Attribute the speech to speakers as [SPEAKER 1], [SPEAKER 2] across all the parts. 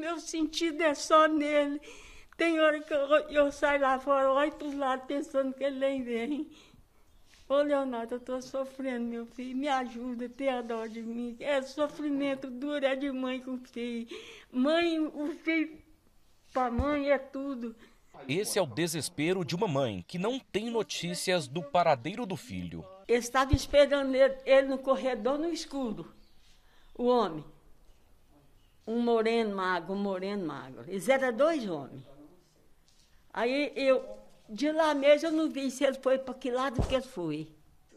[SPEAKER 1] meu sentido é só nele. Tem hora que eu, eu saio lá fora, olho para os lados pensando que ele nem vem. Ô, Leonardo, eu estou sofrendo, meu filho. Me ajuda, tenha dó de mim. É sofrimento duro, é de mãe com filho. Mãe, o filho para mãe é tudo.
[SPEAKER 2] Esse é o desespero de uma mãe que não tem notícias do paradeiro do filho.
[SPEAKER 1] Eu estava esperando ele, ele no corredor, no escuro, o homem um moreno magro, um moreno magro. Eles eram dois homens. Aí eu, de lá mesmo, eu não vi se ele foi para que lado que ele foi.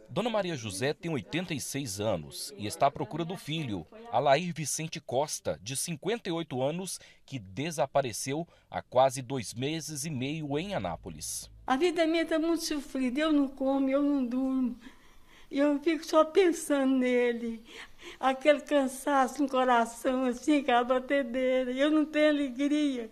[SPEAKER 2] Dona Maria José tem 86 anos e está à procura do filho, Alair Vicente Costa, de 58 anos, que desapareceu há quase dois meses e meio em Anápolis.
[SPEAKER 1] A vida minha está muito sofrida, eu não como, eu não durmo, e eu fico só pensando nele. Aquele cansaço no coração, assim, que bater dele. Eu não tenho alegria.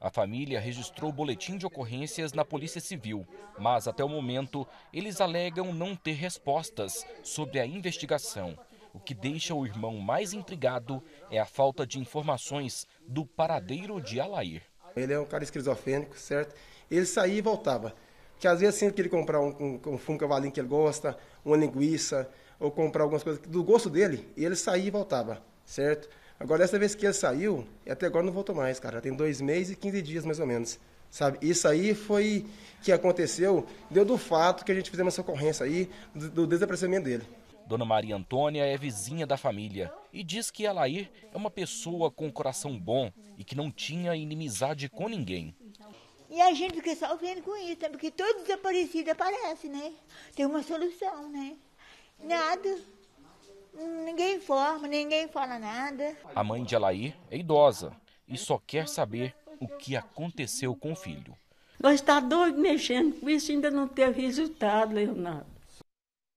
[SPEAKER 2] A família registrou boletim de ocorrências na Polícia Civil, mas até o momento eles alegam não ter respostas sobre a investigação. O que deixa o irmão mais intrigado é a falta de informações
[SPEAKER 3] do paradeiro de Alair. Ele é um cara esquizofrênico, certo? Ele saía e voltava que às vezes sempre que ele comprar um, um, um fumo cavalinho que ele gosta, uma linguiça, ou comprar algumas coisas do gosto dele, ele saía e voltava, certo? Agora, dessa vez que ele saiu, até agora não voltou mais, cara. Já tem dois meses e quinze dias, mais ou menos, sabe? Isso aí foi que aconteceu, deu do fato que a gente fizemos essa ocorrência aí, do, do desaparecimento dele. Dona
[SPEAKER 2] Maria Antônia é vizinha da família e diz que Alair é uma pessoa com coração bom e que não tinha inimizade com ninguém.
[SPEAKER 1] E a gente fica vendo com isso, né? porque todo desaparecido aparece, né? Tem uma solução, né? Nada. Ninguém informa, ninguém fala nada.
[SPEAKER 2] A mãe de Alaí é idosa e só quer saber o que aconteceu com o filho.
[SPEAKER 1] Nós está doido mexendo com isso ainda não teve resultado, Leonardo.